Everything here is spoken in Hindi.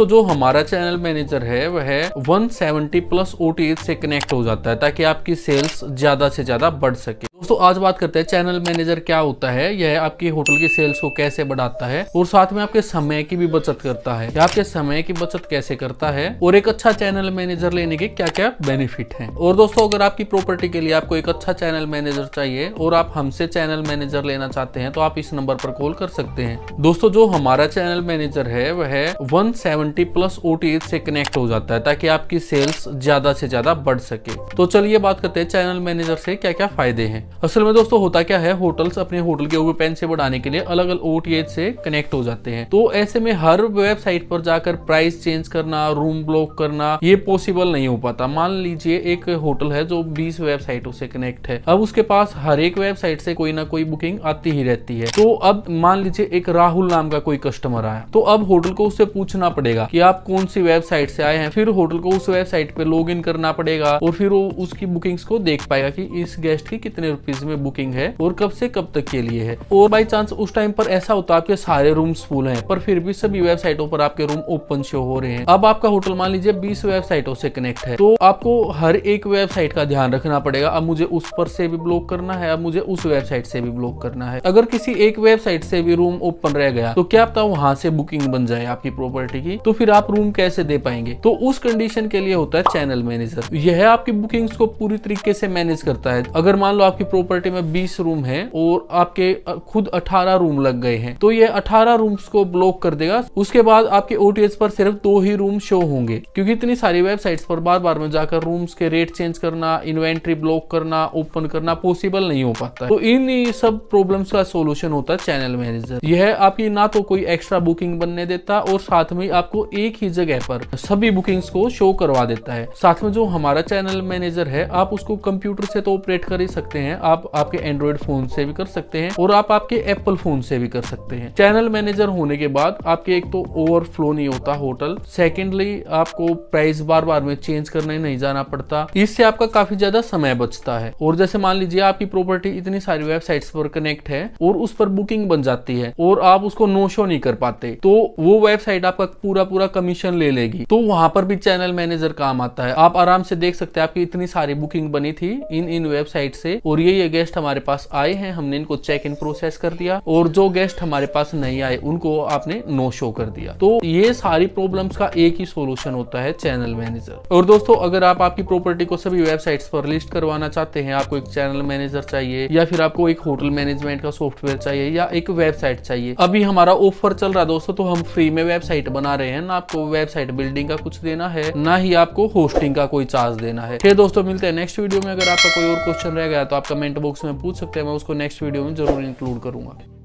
तो जो हमारा चैनल मैनेजर है वह 170 प्लस ओ से कनेक्ट हो जाता है ताकि आपकी सेल्स ज्यादा से ज्यादा बढ़ सके दोस्तों आज बात करते हैं चैनल मैनेजर क्या होता है यह आपकी होटल की सेल्स को कैसे बढ़ाता है और साथ में आपके समय की भी बचत करता है आपके समय की बचत कैसे करता है और एक अच्छा चैनल मैनेजर लेने के क्या क्या बेनिफिट है और दोस्तों अगर आपकी प्रॉपर्टी के लिए आपको एक अच्छा चैनल मैनेजर चाहिए और आप हमसे चैनल मैनेजर लेना चाहते हैं तो आप इस नंबर पर कॉल कर सकते हैं दोस्तों जो हमारा चैनल मैनेजर है वह सेवेंटी प्लस ओ से कनेक्ट हो जाता है ताकि आपकी सेल्स ज्यादा से ज्यादा बढ़ सके तो चलिए बात करते हैं चैनल मैनेजर से क्या क्या फायदे हैं असल में दोस्तों होता क्या है होटल्स अपने होटल के ओपन से बढ़ाने के लिए अलग अलग ओ से कनेक्ट हो जाते हैं तो ऐसे में हर वेबसाइट पर जाकर प्राइस चेंज करना रूम ब्लॉक करना ये पॉसिबल नहीं हो पाता मान लीजिए एक होटल है जो 20 वेबसाइटों से कनेक्ट है अब उसके पास हर एक वेबसाइट से कोई ना कोई बुकिंग आती ही रहती है तो अब मान लीजिए एक राहुल नाम का कोई कस्टमर आया तो अब होटल को उससे पूछना पड़ेगा की आप कौन सी वेबसाइट से आए हैं फिर होटल को उस वेबसाइट पे लॉग करना पड़ेगा और फिर वो उसकी बुकिंग्स को देख पाएगा की इस गेस्ट की कितने रुपीज में बुकिंग है और कब से कब तक के लिए है और बाई चांस उस टाइम पर ऐसा होता है आपके सारे रूम फुल है पर फिर भी सभी वेबसाइटों पर आपके रूम ओपन शो हो रहे हैं अब आपका होटल मान लीजिए बीस वेबसाइटों से कनेक्ट है तो आपको हर एक वेबसाइट का ध्यान रखना पड़ेगा अब मुझे उस पर से भी ब्लॉक करना है अब मुझे उस वेबसाइट से भी ब्लॉक करना है अगर किसी एक वेबसाइट से भी रूम ओपन रह गया तो क्या आपका वहां से बुकिंग बन जाए आपकी प्रॉपर्टी की तो फिर आप रूम कैसे दे पाएंगे तो उस कंडीशन के लिए होता है चैनल मैनेजर यह आपकी बुकिंग्स को पूरी तरीके से मैनेज करता है अगर मान लो आपकी प्रॉपर्टी में 20 रूम है और आपके खुद 18 रूम लग गए हैं तो ये 18 रूम्स को ब्लॉक कर देगा उसके बाद आपके ओटीएस पर सिर्फ दो ही रूम शो होंगे क्योंकि इतनी सारी वेबसाइट्स पर बार बार में जाकर रूम्स के रेट चेंज करना इन्वेंट्री ब्लॉक करना ओपन करना पॉसिबल नहीं हो पाता तो इन सब प्रॉब्लम्स का सोल्यूशन होता है चैनल मैनेजर यह आपकी ना तो कोई एक्स्ट्रा बुकिंग बनने देता और साथ में आपको एक ही जगह पर सभी बुकिंग्स को शो करवा देता है साथ में जो हमारा चैनल मैनेजर है आप उसको कंप्यूटर से तो ऑपरेट कर ही सकते हैं आप आपके एंड्रॉइड फोन से भी कर सकते हैं और आप आपके एप्पल फोन से भी कर सकते हैं चैनल मैनेजर होने के बाद आपके एक तो ओवरफ्लो नहीं होता होटल सेकेंडली आपको प्राइस बार बार में चेंज करने नहीं जाना पड़ता इससे आपका काफी ज्यादा समय बचता है और जैसे मान लीजिए आपकी प्रॉपर्टी इतनी सारी वेबसाइट्स पर कनेक्ट है और उस पर बुकिंग बन जाती है और आप उसको नो शो नहीं कर पाते तो वो वेबसाइट आपका पूरा पूरा कमीशन ले लेगी तो वहां पर भी चैनल मैनेजर काम आता है आप आराम से देख सकते हैं आपकी इतनी सारी बुकिंग बनी थी इन इन वेबसाइट से और ये ये गेस्ट हमारे पास आए हैं हमने इनको चेक इन प्रोसेस कर दिया और जो गेस्ट हमारे पास नहीं आए उनको आपने नो शो कर दिया तो ये सारी प्रॉब्लम्स का एक ही सोल्यूशन होता है चैनल मैनेजर और दोस्तों अगर आप आपकी प्रॉपर्टी को सभी वेबसाइट पर लिस्ट करवाना चाहते हैं आपको एक चैनल मैनेजर चाहिए या फिर आपको एक होटल मैनेजमेंट का सॉफ्टवेयर चाहिए या एक वेबसाइट चाहिए अभी हमारा ऑफर चल रहा है दोस्तों तो हम फ्री में वेबसाइट बना रहे हैं ना आपको वेबसाइट बिल्डिंग का कुछ देना है ना ही आपको होस्टिंग का कोई चार्ज देना है फिर दोस्तों मिलते हैं नेक्स्ट वीडियो में अगर आपका कोई और क्वेश्चन रह गया तो आप कमेंट कमेंट बॉक्स में पूछ सकते हैं मैं उसको नेक्स्ट वीडियो में ज़रूर इंक्लूड करूंगा